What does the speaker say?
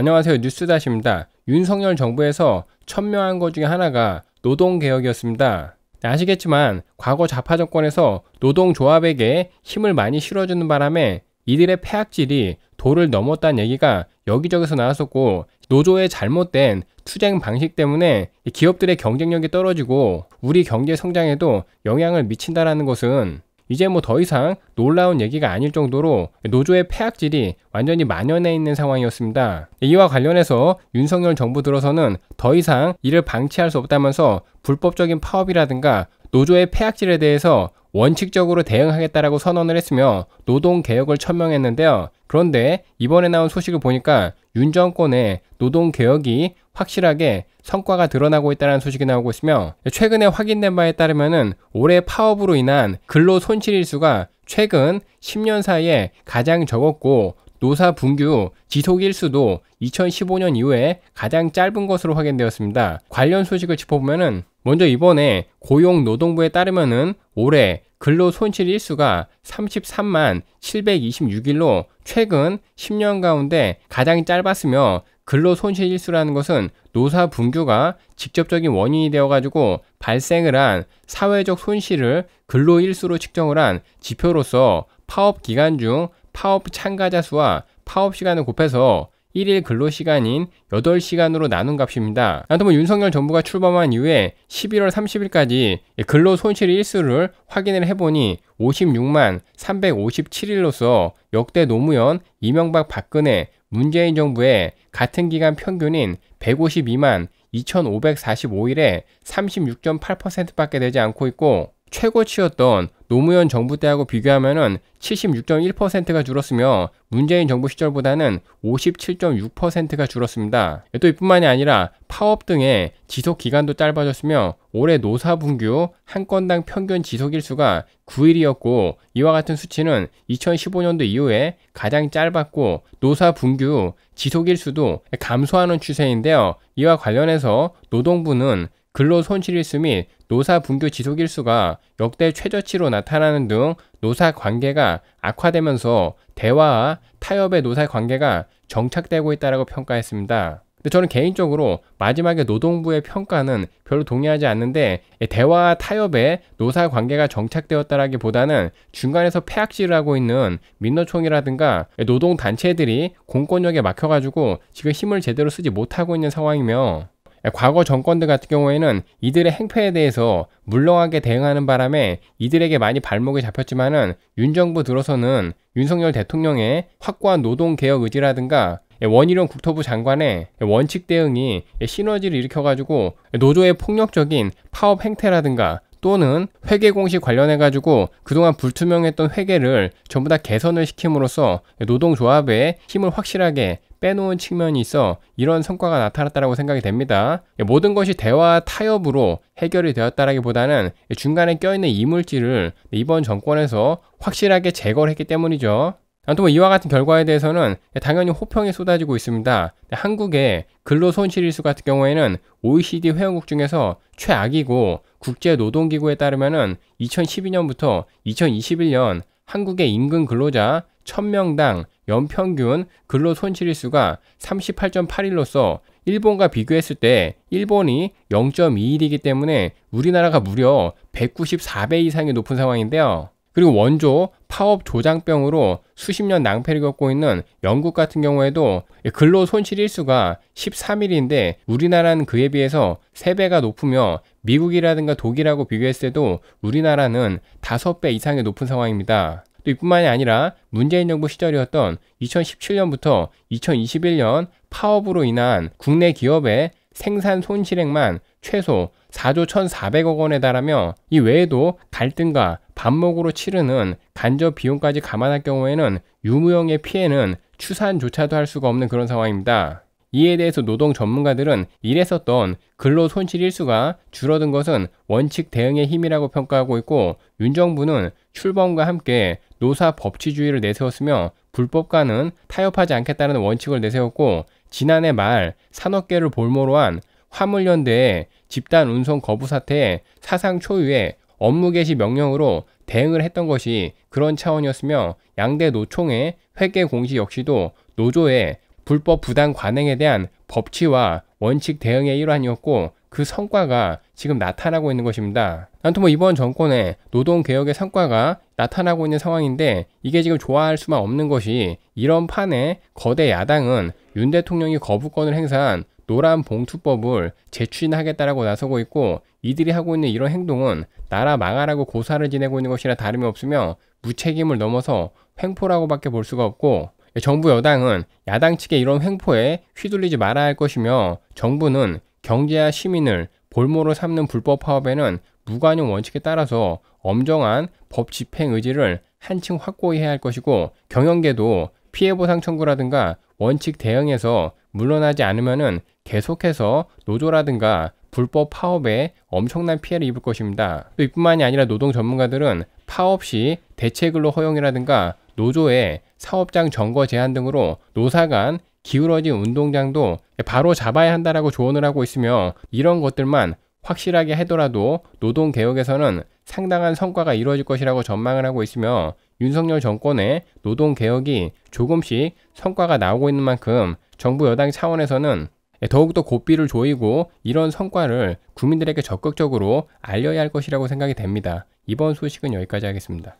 안녕하세요. 뉴스다시입니다. 윤석열 정부에서 천명한 것 중에 하나가 노동개혁이었습니다. 네, 아시겠지만 과거 좌파 정권에서 노동조합에게 힘을 많이 실어주는 바람에 이들의 폐악질이 도를 넘었다는 얘기가 여기저기서 나왔었고 노조의 잘못된 투쟁 방식 때문에 기업들의 경쟁력이 떨어지고 우리 경제 성장에도 영향을 미친다라는 것은 이제 뭐 더 이상 놀라운 얘기가 아닐 정도로 노조의 폐악질이 완전히 만연해 있는 상황이었습니다. 이와 관련해서 윤석열 정부 들어서는 더 이상 이를 방치할 수 없다면서 불법적인 파업이라든가 노조의 폐악질에 대해서 원칙적으로 대응하겠다라고 선언을 했으며 노동 개혁을 천명했는데요. 그런데 이번에 나온 소식을 보니까 윤 정권의 노동 개혁이 확실하게 성과가 드러나고 있다는 소식이 나오고 있으며 최근에 확인된 바에 따르면 올해 파업으로 인한 근로 손실일수가 최근 10년 사이에 가장 적었고 노사 분규 지속 일수도 2015년 이후에 가장 짧은 것으로 확인되었습니다. 관련 소식을 짚어보면 먼저 이번에 고용노동부에 따르면은 올해 근로 손실 일수가 33만 726일로 최근 10년 가운데 가장 짧았으며 근로 손실 일수라는 것은 노사 분규가 직접적인 원인이 되어가지고 발생을 한 사회적 손실을 근로 일수로 측정을 한 지표로서 파업 기간 중 파업 참가자 수와 파업 시간을 곱해서 1일 근로시간인 8시간으로 나눈 값입니다. 아무튼 윤석열 정부가 출범한 이후에 11월 30일까지 근로 손실 일수를 확인을 해보니 56만 357일로서 역대 노무현, 이명박 박근혜, 문재인 정부의 같은 기간 평균인 152만 2545일에 36.8% 밖에 되지 않고 있고 최고치였던 노무현 정부 때하고 비교하면 76.1%가 줄었으며 문재인 정부 시절보다는 57.6%가 줄었습니다. 또 이뿐만이 아니라 파업 등의 지속 기간도 짧아졌으며 올해 노사분규 한 건당 평균 지속 일수가 9일이었고 이와 같은 수치는 2015년도 이후에 가장 짧았고 노사분규 지속 일수도 감소하는 추세인데요. 이와 관련해서 노동부는 근로 손실일수 및 노사 분규 지속일수가 역대 최저치로 나타나는 등 노사 관계가 악화되면서 대화와 타협의 노사 관계가 정착되고 있다라고 평가했습니다. 근데 저는 개인적으로 마지막에 노동부의 평가는 별로 동의하지 않는데 대화와 타협에 노사 관계가 정착되었다라기보다는 중간에서 폐악질을 하고 있는 민노총이라든가 노동 단체들이 공권력에 막혀가지고 지금 힘을 제대로 쓰지 못하고 있는 상황이며 네, 과거 정권들 같은 경우에는 이들의 행패에 대해서 물렁하게 대응하는 바람에 이들에게 많이 발목이 잡혔지만은 윤 정부 들어서는 윤석열 대통령의 확고한 노동 개혁 의지라든가 예, 원희룡 국토부 장관의 원칙 대응이 예, 시너지를 일으켜가지고 노조의 폭력적인 파업 행태라든가 또는 회계 공시 관련해 가지고 그동안 불투명했던 회계를 전부 다 개선을 시킴으로써 노동조합의 힘을 확실하게 빼놓은 측면이 있어 이런 성과가 나타났다라고 생각이 됩니다. 모든 것이 대화 타협으로 해결이 되었다라기보다는 중간에 껴있는 이물질을 이번 정권에서 확실하게 제거를 했기 때문이죠. 아무튼 뭐 이와 같은 결과에 대해서는 당연히 호평이 쏟아지고 있습니다. 한국의 근로 손실일수 같은 경우에는 OECD 회원국 중에서 최악이고 국제노동기구에 따르면 2012년부터 2021년 한국의 임금 근로자 1000명당 연평균 근로 손실일수가 38.8일로서 일본과 비교했을 때 일본이 0 2일이기 때문에 우리나라가 무려 194배 이상이 높은 상황인데요. 그리고 원조 파업 조장병으로 수십 년 낭패를 겪고 있는 영국 같은 경우에도 근로 손실 일수가 13일인데 우리나라는 그에 비해서 3배가 높으며 미국이라든가 독일하고 비교했을 때도 우리나라는 5배 이상의 높은 상황입니다. 또 이뿐만이 아니라 문재인 정부 시절이었던 2017년부터 2021년 파업으로 인한 국내 기업의 생산 손실액만 최소 4조 1,400억 원에 달하며 이 외에도 갈등과 반목으로 치르는 간접 비용까지 감안할 경우에는 유무형의 피해는 추산조차도 할 수가 없는 그런 상황입니다. 이에 대해서 노동 전문가들은 일에 었던 근로 손실 일수가 줄어든 것은 원칙 대응의 힘이라고 평가하고 있고 윤정부는 출범과 함께 노사 법치주의를 내세웠으며 불법과는 타협하지 않겠다는 원칙을 내세웠고 지난해 말 산업계를 볼모로 한 화물연대의 집단 운송 거부 사태에 사상 초유의 업무 개시 명령으로 대응을 했던 것이 그런 차원이었으며 양대 노총의 회계 공시 역시도 노조의 불법 부당 관행에 대한 법치와 원칙 대응의 일환이었고 그 성과가 지금 나타나고 있는 것입니다. 아무튼 뭐 이번 정권의 노동 개혁의 성과가 나타나고 있는 상황인데 이게 지금 좋아할 수만 없는 것이 이런 판에 거대 야당은 윤 대통령이 거부권을 행사한 노란 봉투법을 재추진하겠다라고 나서고 있고 이들이 하고 있는 이런 행동은 나라 망하라고 고사를 지내고 있는 것이라 다름이 없으며 무책임을 넘어서 횡포라고밖에 볼 수가 없고 정부 여당은 야당 측의 이런 횡포에 휘둘리지 말아야 할 것이며 정부는 경제와 시민을 볼모로 삼는 불법 파업에는 무관용 원칙에 따라서 엄정한 법 집행 의지를 한층 확고히 해야 할 것이고 경영계도 피해보상 청구라든가 원칙 대응에서 물러나지 않으면은 계속해서 노조라든가 불법 파업에 엄청난 피해를 입을 것입니다. 또 이뿐만이 아니라 노동 전문가들은 파업 시 대체근로 허용이라든가 노조의 사업장 점거 제한 등으로 노사간 기울어진 운동장도 바로 잡아야 한다라고 조언을 하고 있으며 이런 것들만 확실하게 하더라도 노동 개혁에서는 상당한 성과가 이루어질 것이라고 전망을 하고 있으며 윤석열 정권의 노동 개혁이 조금씩 성과가 나오고 있는 만큼 정부 여당 차원에서는 예, 더욱더 고삐를 조이고 이런 성과를 국민들에게 적극적으로 알려야 할 것이라고 생각이 됩니다. 이번 소식은 여기까지 하겠습니다.